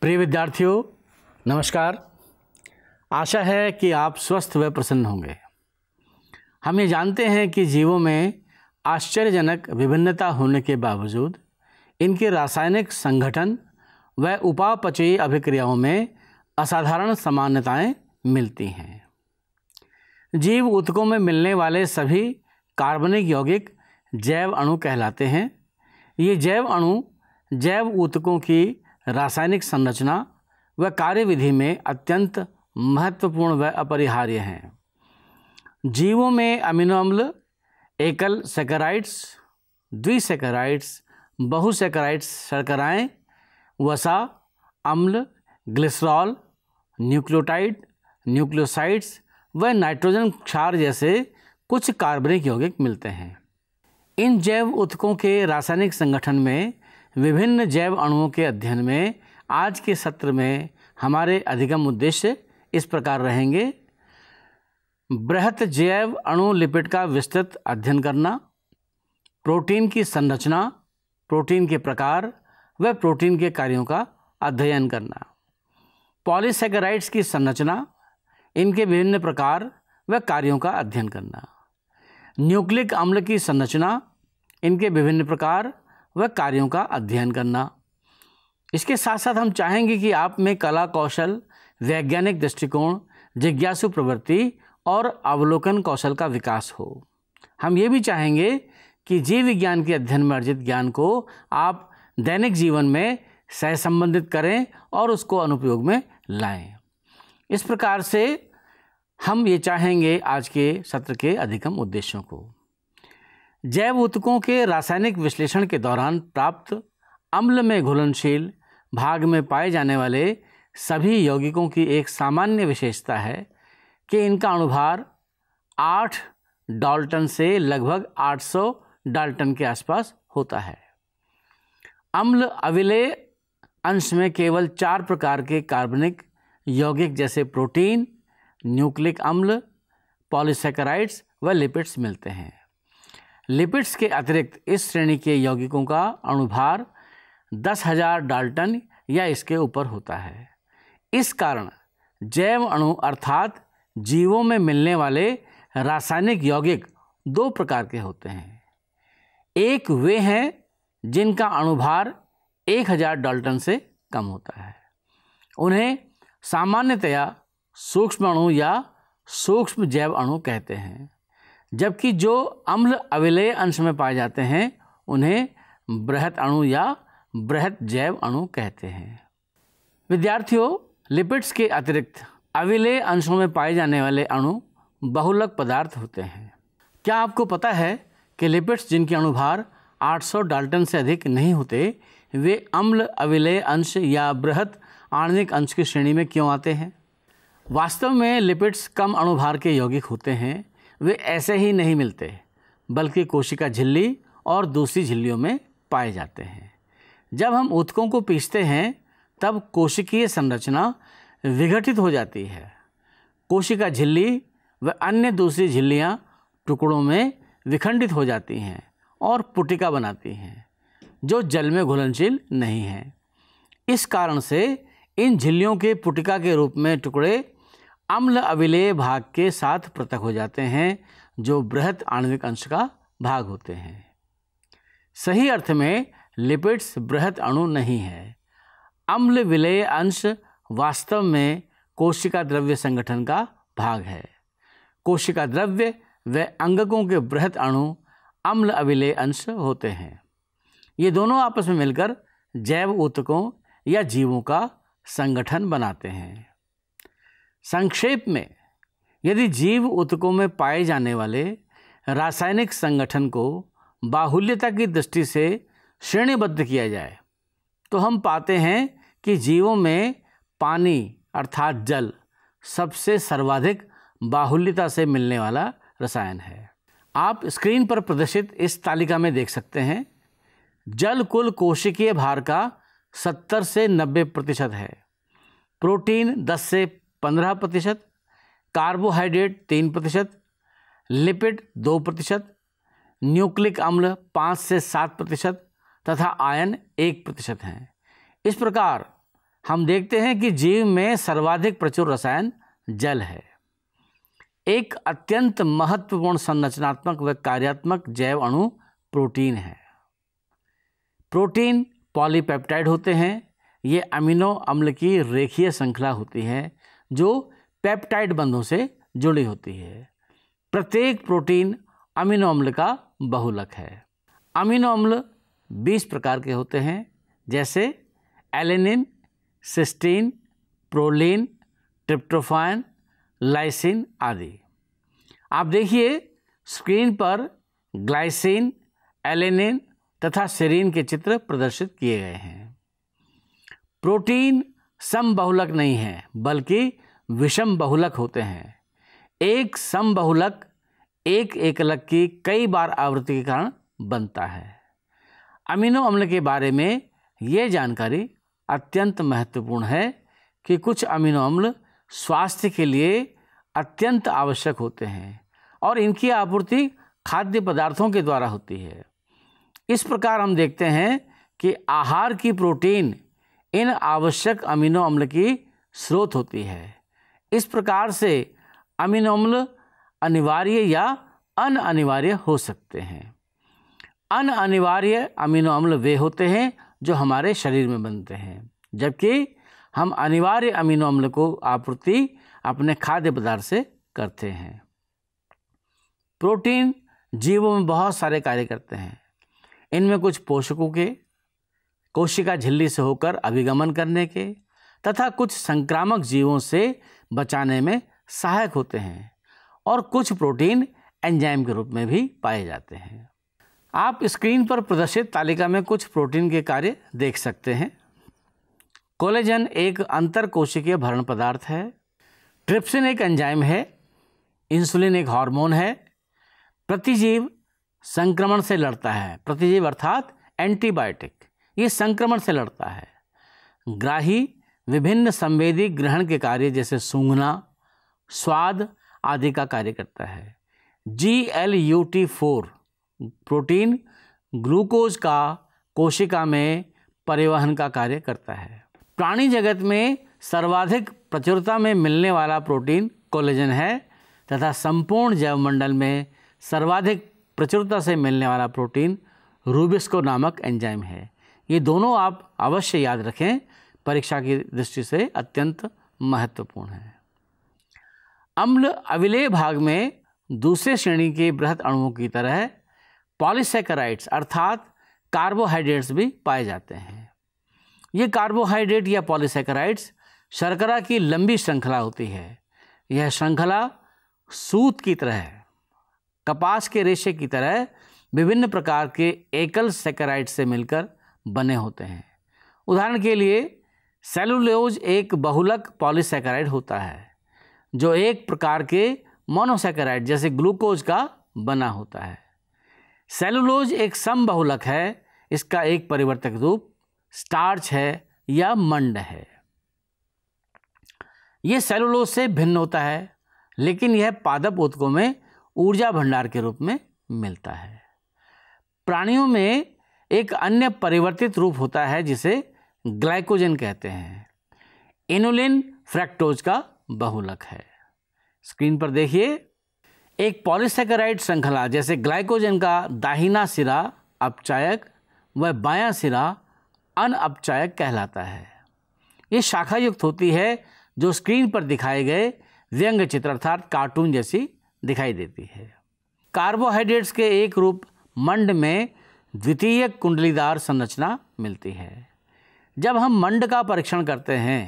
प्रिय विद्यार्थियों नमस्कार आशा है कि आप स्वस्थ व प्रसन्न होंगे हम ये जानते हैं कि जीवों में आश्चर्यजनक विभिन्नता होने के बावजूद इनके रासायनिक संगठन व उपापचयी अभिक्रियाओं में असाधारण समानताएं मिलती हैं जीव उत्कों में मिलने वाले सभी कार्बनिक यौगिक जैव अणु कहलाते हैं ये जैव अणु जैव ऊतकों की रासायनिक संरचना व कार्यविधि में अत्यंत महत्वपूर्ण व अपरिहार्य हैं जीवों में अमीनो अम्ल एकल सेकेराइड्स द्विसेकेराइड्स बहुसेकराइड्स शर्कराएँ वसा अम्ल ग्लिसरॉल न्यूक्लियोटाइड न्यूक्लियोसाइड्स व नाइट्रोजन क्षार जैसे कुछ कार्बनिक यौगिक मिलते हैं इन जैव उत्कों के रासायनिक संगठन में विभिन्न जैव अणुओं के अध्ययन में आज के सत्र में हमारे अधिगम उद्देश्य इस प्रकार रहेंगे बृहत जैव अणु लिपिड का विस्तृत अध्ययन करना प्रोटीन की संरचना प्रोटीन के प्रकार व प्रोटीन के कार्यों का अध्ययन करना पॉलीसेकेराइड्स की संरचना इनके विभिन्न प्रकार व कार्यों का अध्ययन करना न्यूक्लिक अम्ल की संरचना इनके विभिन्न प्रकार व कार्यों का अध्ययन करना इसके साथ साथ हम चाहेंगे कि आप में कला कौशल वैज्ञानिक दृष्टिकोण जिज्ञासु प्रवृत्ति और अवलोकन कौशल का विकास हो हम ये भी चाहेंगे कि जीव विज्ञान के अध्ययन में अर्जित ज्ञान को आप दैनिक जीवन में सहसंबंधित करें और उसको अनुपयोग में लाएं इस प्रकार से हम ये चाहेंगे आज के सत्र के अधिकम उद्देश्यों को जैव उत्कों के रासायनिक विश्लेषण के दौरान प्राप्त अम्ल में घुलनशील भाग में पाए जाने वाले सभी यौगिकों की एक सामान्य विशेषता है कि इनका अणुभार आठ डाल्टन से लगभग 800 डाल्टन के आसपास होता है अम्ल अविलय अंश में केवल चार प्रकार के कार्बनिक यौगिक जैसे प्रोटीन न्यूक्लिक अम्ल पॉलीसेकेराइड्स व लिपिड्स मिलते हैं लिपिड्स के अतिरिक्त इस श्रेणी के यौगिकों का अणुभार दस हजार डाल्टन या इसके ऊपर होता है इस कारण जैव अणु अर्थात जीवों में मिलने वाले रासायनिक यौगिक दो प्रकार के होते हैं एक वे हैं जिनका अणुभार एक हजार डाल्टन से कम होता है उन्हें सामान्यतया सूक्ष्म अणु या सूक्ष्म जैव अणु कहते हैं जबकि जो अम्ल अविलय अंश में पाए जाते हैं उन्हें बृहत अणु या बृहत जैव अणु कहते हैं विद्यार्थियों लिपिड्स के अतिरिक्त अविलय अंशों में पाए जाने वाले अणु बहुलक पदार्थ होते हैं क्या आपको पता है कि लिपिड्स जिनके अणुभार 800 डाल्टन से अधिक नहीं होते वे अम्ल अविलय अंश या बृहत आणविक अंश की श्रेणी में क्यों आते हैं वास्तव में लिपिड्स कम अणुभार के यौगिक होते हैं वे ऐसे ही नहीं मिलते बल्कि कोशिका झिल्ली और दूसरी झिल्लियों में पाए जाते हैं जब हम उत्कों को पीसते हैं तब कोशिकीय संरचना विघटित हो जाती है कोशिका झिल्ली व अन्य दूसरी झिल्लियाँ टुकड़ों में विखंडित हो जाती हैं और पुटिका बनाती हैं जो जल में घुलनशील नहीं हैं इस कारण से इन झिल्लियों के पुटिका के रूप में टुकड़े अम्ल अविलेय भाग के साथ पृथक हो जाते हैं जो बृहत आणविक अंश का भाग होते हैं सही अर्थ में लिपिड्स बृहत अणु नहीं है अम्ल विलेय अंश वास्तव में कोशिका द्रव्य संगठन का भाग है कोशिका द्रव्य व अंगकों के बृहत अणु अम्ल अविलेय अंश होते हैं ये दोनों आपस में मिलकर जैव ऊतकों या जीवों का संगठन बनाते हैं संक्षेप में यदि जीव उत्कों में पाए जाने वाले रासायनिक संगठन को बाहुल्यता की दृष्टि से श्रेणीबद्ध किया जाए तो हम पाते हैं कि जीवों में पानी अर्थात जल सबसे सर्वाधिक बाहुल्यता से मिलने वाला रसायन है आप स्क्रीन पर प्रदर्शित इस तालिका में देख सकते हैं जल कुल कोशिकीय भार का 70 से 90 प्रतिशत है प्रोटीन 10 से पंद्रह प्रतिशत कार्बोहाइड्रेट तीन प्रतिशत लिपिड दो प्रतिशत न्यूक्लिक अम्ल पाँच से सात प्रतिशत तथा आयन एक प्रतिशत हैं इस प्रकार हम देखते हैं कि जीव में सर्वाधिक प्रचुर रसायन जल है एक अत्यंत महत्वपूर्ण संरचनात्मक व कार्यात्मक जैव अणु प्रोटीन है प्रोटीन पॉलीपेप्टाइड होते हैं ये अमीनो अम्ल की रेखीय श्रृंखला होती है जो पेप्टाइड बंधों से जुड़ी होती है प्रत्येक प्रोटीन अमीनो अम्ल का बहुलक है अमीनो अम्ल 20 प्रकार के होते हैं जैसे alanine cysteine proline tryptophan lysine आदि आप देखिए स्क्रीन पर ग्लाइसिन एलेनिन तथा सेरीन के चित्र प्रदर्शित किए गए हैं प्रोटीन सम बहुलक नहीं हैं बल्कि विषम बहुलक होते हैं एक सम बहुलक एक एकलक की कई बार आवृत्ति के कारण बनता है अमीनो अम्ल के बारे में ये जानकारी अत्यंत महत्वपूर्ण है कि कुछ अमीनो अम्ल स्वास्थ्य के लिए अत्यंत आवश्यक होते हैं और इनकी आपूर्ति खाद्य पदार्थों के द्वारा होती है इस प्रकार हम देखते हैं कि आहार की प्रोटीन इन आवश्यक अमीनो अम्ल की स्रोत होती है इस प्रकार से अमीनो अम्ल अनिवार्य या अन अनिवार्य हो सकते हैं अन अनिवार्य अमीनो अम्ल वे होते हैं जो हमारे शरीर में बनते हैं जबकि हम अनिवार्य अमीनो अम्ल को आपूर्ति अपने खाद्य पदार्थ से करते हैं प्रोटीन जीवों में बहुत सारे कार्य करते हैं इनमें कुछ पोषकों के कोशिका झिल्ली से होकर अभिगमन करने के तथा कुछ संक्रामक जीवों से बचाने में सहायक होते हैं और कुछ प्रोटीन एंजाइम के रूप में भी पाए जाते हैं आप स्क्रीन पर प्रदर्शित तालिका में कुछ प्रोटीन के कार्य देख सकते हैं कोलेजन एक अंतर कोशिकीय भरण पदार्थ है ट्रिप्सिन एक एंजाइम है इंसुलिन एक हार्मोन है प्रतिजीव संक्रमण से लड़ता है प्रतिजीव अर्थात एंटीबायोटिक ये संक्रमण से लड़ता है ग्राही विभिन्न संवेदी ग्रहण के कार्य जैसे सूंघना स्वाद आदि का कार्य करता है G L U T four protein glucose का कोशिका में परिवहन का कार्य करता है प्राणी जगत में सर्वाधिक प्रचुरता में मिलने वाला प्रोटीन कोलेजन है तथा संपूर्ण जैवमंडल में सर्वाधिक प्रचुरता से मिलने वाला प्रोटीन रूबिस्को नामक एंजाइम है ये दोनों आप अवश्य याद रखें परीक्षा की दृष्टि से अत्यंत महत्वपूर्ण है अम्ल अविलेय भाग में दूसरे श्रेणी के बृहद अणुओं की तरह पॉलीसेकराइड्स अर्थात कार्बोहाइड्रेट्स भी पाए जाते हैं ये कार्बोहाइड्रेट या पॉलीसेकराइड्स शर्करा की लंबी श्रृंखला होती है यह श्रृंखला सूत की तरह कपास के रेशे की तरह विभिन्न प्रकार के एकल सेकराइड से मिलकर बने होते हैं उदाहरण के लिए सेलुलोज एक बहुलक पॉलीसेकेराइड होता है जो एक प्रकार के मोनोसेकेराइड जैसे ग्लूकोज का बना होता है सेलुलोज एक समबहुलक है इसका एक परिवर्तक रूप स्टार्च है या मंड है यह सेलुलोज से भिन्न होता है लेकिन यह पादप उत्कों में ऊर्जा भंडार के रूप में मिलता है प्राणियों में एक अन्य परिवर्तित रूप होता है जिसे ग्लाइकोजन कहते हैं इनुलिन फ्रैक्टोज का बहुलक है स्क्रीन पर देखिए एक पॉलीसेकेराइड श्रृंखला जैसे ग्लाइकोजन का दाहिना सिरा अपचायक व बायां सिरा अनअपचायक कहलाता है ये शाखा युक्त होती है जो स्क्रीन पर दिखाए गए व्यंग चित्र अर्थात कार्टून जैसी दिखाई देती है कार्बोहाइड्रेट्स के एक रूप मंड में द्वितीय कुंडलीदार संरचना मिलती है जब हम मंड का परीक्षण करते हैं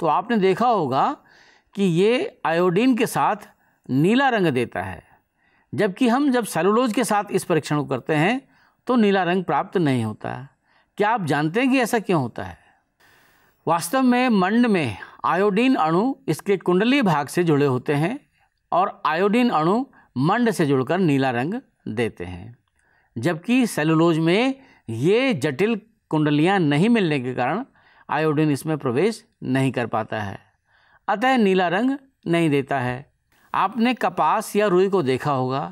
तो आपने देखा होगा कि ये आयोडीन के साथ नीला रंग देता है जबकि हम जब सेलुलोज के साथ इस परीक्षण को करते हैं तो नीला रंग प्राप्त नहीं होता क्या आप जानते हैं कि ऐसा क्यों होता है वास्तव में मंड में आयोडीन अणु इसके कुंडली भाग से जुड़े होते हैं और आयोडीन अणु मंड से जुड़कर नीला रंग देते हैं जबकि सेलुलोज में ये जटिल कुंडलियाँ नहीं मिलने के कारण आयोडीन इसमें प्रवेश नहीं कर पाता है अतः नीला रंग नहीं देता है आपने कपास या रुई को देखा होगा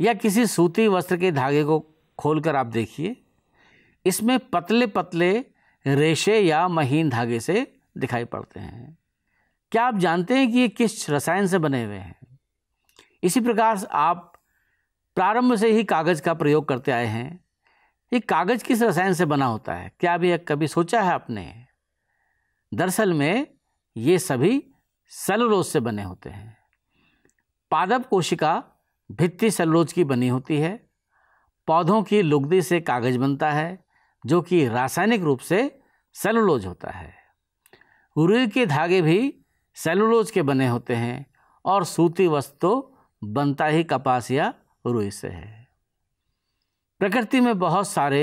या किसी सूती वस्त्र के धागे को खोलकर आप देखिए इसमें पतले पतले रेशे या महीन धागे से दिखाई पड़ते हैं क्या आप जानते हैं कि ये किस रसायन से बने हुए हैं इसी प्रकार आप प्रारंभ से ही कागज़ का प्रयोग करते आए हैं ये कागज़ किस रसायन से बना होता है क्या अभी कभी सोचा है आपने दरअसल में ये सभी सेलुलोज से बने होते हैं पादप कोशिका भित्ति सेलुलोज की बनी होती है पौधों की लुगदी से कागज़ बनता है जो कि रासायनिक रूप से सेलुलोज होता है रुई के धागे भी सेलुलोज के बने होते हैं और सूती वस्त्र तो बनता ही कपास या रुई से है प्रकृति में बहुत सारे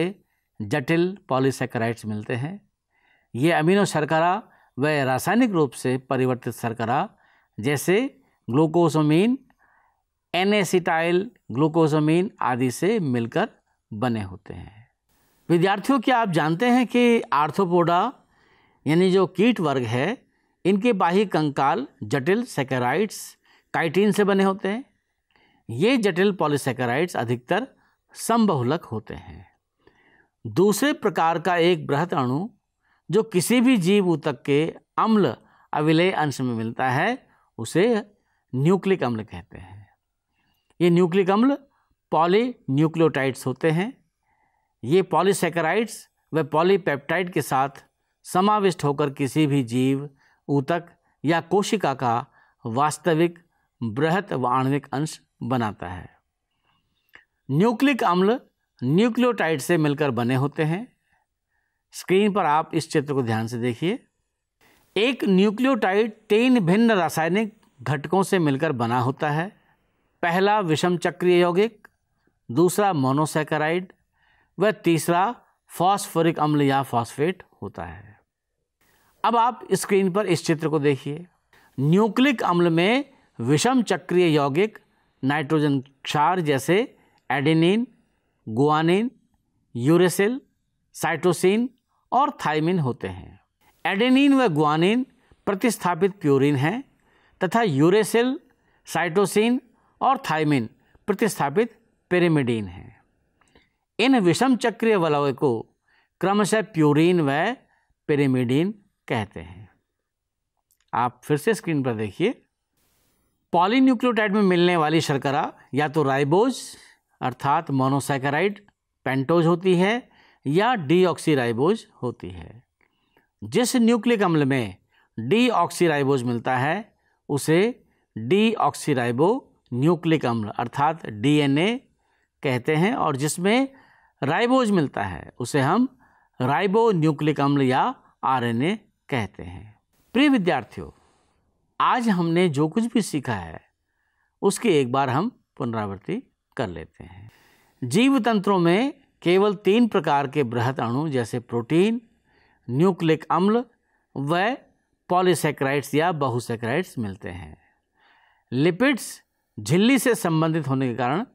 जटिल पॉलीसेक्राइड्स मिलते हैं ये अमीनो शर्करा व रासायनिक रूप से परिवर्तित शर्करा जैसे ग्लूकोसमीन एनेसिटाइल ग्लूकोजोमीन आदि से मिलकर बने होते हैं विद्यार्थियों क्या आप जानते हैं कि आर्थोपोडा यानी जो कीट वर्ग है इनके बाह्य कंकाल जटिल सेकेराइड्स काइटीन से बने होते हैं ये जटिल पॉलीसेकेराइड्स अधिकतर संबहुलक होते हैं दूसरे प्रकार का एक बृहत अणु जो किसी भी जीव ऊतक के अम्ल अविलय अंश में मिलता है उसे न्यूक्लिक अम्ल कहते हैं ये न्यूक्लिक अम्ल पॉली न्यूक्लियोटाइड्स होते हैं ये पॉलीसेकेराइड्स व पॉलीपेप्टाइड के साथ समाविष्ट होकर किसी भी जीव ऊतक या कोशिका का वास्तविक बृहत व आणविक अंश बनाता है न्यूक्लिक अम्ल न्यूक्लियोटाइड से मिलकर बने होते हैं स्क्रीन पर आप इस चित्र को ध्यान से देखिए एक न्यूक्लियोटाइड तीन भिन्न रासायनिक घटकों से मिलकर बना होता है पहला विषम चक्रीय यौगिक दूसरा मोनोसेकराइड व तीसरा फॉस्फोरिक अम्ल या फॉस्फेट होता है अब आप स्क्रीन पर इस चित्र को देखिए न्यूक्लिक अम्ल में विषम चक्रीय यौगिक नाइट्रोजन क्षार जैसे एडेनिन गुआनिन यूरेसिल साइटोसिन और थाइमिन होते हैं एडेनिन व गुआनिन प्रतिस्थापित प्यूरिन हैं तथा यूरेसिल साइटोसिन और थाइमिन प्रतिस्थापित पेरिमिडीन हैं इन विषम चक्रीय वलय को क्रमशः प्यूरिन व पेरिमिडीन कहते हैं आप फिर से स्क्रीन पर देखिए पॉलीन्यूक्लियोटाइड में मिलने वाली शर्करा या तो राइबोज अर्थात मोनोसैकराइड पेंटोज होती है या डीऑक्सीराइबोज होती है जिस न्यूक्लिक अम्ल में डीऑक्सीराइबोज मिलता है उसे डीऑक्सीराइबो न्यूक्लिक अम्ल अर्थात डीएनए कहते हैं और जिसमें राइबोज मिलता है उसे हम राइबो न्यूक्लिक अम्ल या आरएनए कहते हैं प्रिय विद्यार्थियों आज हमने जो कुछ भी सीखा है उसकी एक बार हम पुनरावृत्ति कर लेते हैं जीव तंत्रों में केवल तीन प्रकार के बृहद अणु जैसे प्रोटीन न्यूक्लिक अम्ल व पॉलीसेक्राइड्स या बहुसेक्राइड्स मिलते हैं लिपिड्स झिल्ली से संबंधित होने के कारण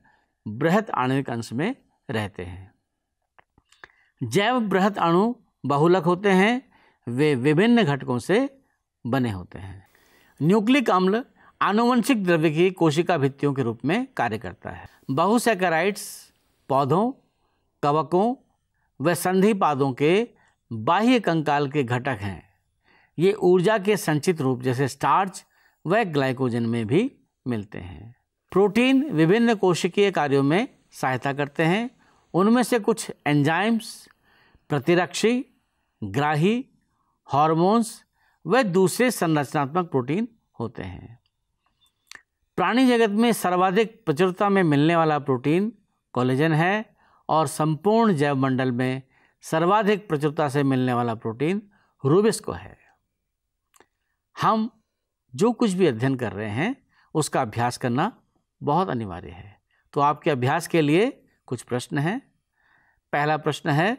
बृहद आणविक अंश में रहते हैं जैव बृहद अणु बहुलक होते हैं वे विभिन्न घटकों से बने होते हैं न्यूक्लिक अम्ल आनुवंशिक द्रव्य की कोशिका भित्तियों के रूप में कार्य करता है बहुसेकेराइड्स पौधों कवकों व संधिपादों के बाह्य कंकाल के घटक हैं ये ऊर्जा के संचित रूप जैसे स्टार्च व ग्लाइकोजन में भी मिलते हैं प्रोटीन विभिन्न कोशिकीय कार्यों में सहायता करते हैं उनमें से कुछ एंजाइम्स प्रतिरक्षी ग्राही हॉर्मोन्स वह दूसरे संरचनात्मक प्रोटीन होते हैं प्राणी जगत में सर्वाधिक प्रचुरता में मिलने वाला प्रोटीन कोलेजन है और संपूर्ण जैव मंडल में सर्वाधिक प्रचुरता से मिलने वाला प्रोटीन रूबिस्को है हम जो कुछ भी अध्ययन कर रहे हैं उसका अभ्यास करना बहुत अनिवार्य है तो आपके अभ्यास के लिए कुछ प्रश्न हैं पहला प्रश्न है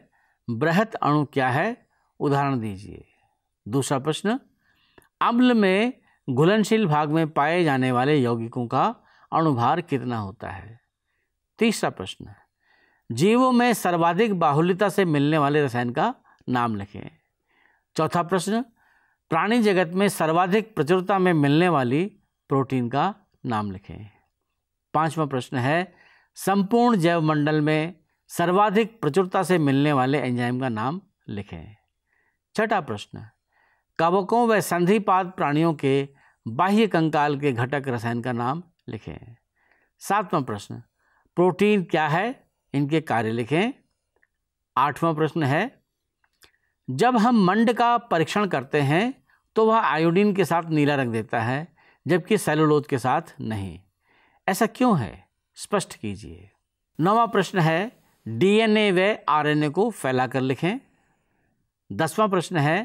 बृहत अणु क्या है उदाहरण दीजिए दूसरा प्रश्न अम्ल में घुलनशील भाग में पाए जाने वाले यौगिकों का अणुभार कितना होता है तीसरा प्रश्न जीवों में सर्वाधिक बाहुल्यता से मिलने वाले रसायन का नाम लिखें चौथा प्रश्न प्राणी जगत में सर्वाधिक प्रचुरता में मिलने वाली प्रोटीन का नाम लिखें पांचवा प्रश्न है संपूर्ण जैवमंडल में सर्वाधिक प्रचुरता से मिलने वाले एंजाइम का नाम लिखें छठा प्रश्न कवकों व संधिपाद प्राणियों के बाह्य कंकाल के घटक रसायन का नाम लिखें सातवां प्रश्न प्रोटीन क्या है इनके कार्य लिखें आठवां प्रश्न है जब हम मंड का परीक्षण करते हैं तो वह आयोडीन के साथ नीला रंग देता है जबकि सेलुलोज के साथ नहीं ऐसा क्यों है स्पष्ट कीजिए नवा प्रश्न है डीएनए व आरएनए को फैलाकर लिखें दसवां प्रश्न है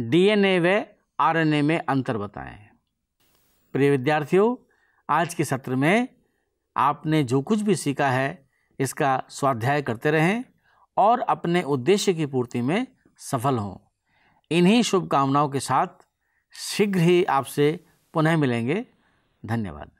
डीएनए व आरएनए में अंतर बताएं प्रिय विद्यार्थियों आज के सत्र में आपने जो कुछ भी सीखा है इसका स्वाध्याय करते रहें और अपने उद्देश्य की पूर्ति में सफल हों इन्हीं शुभकामनाओं के साथ शीघ्र ही आपसे पुनः मिलेंगे धन्यवाद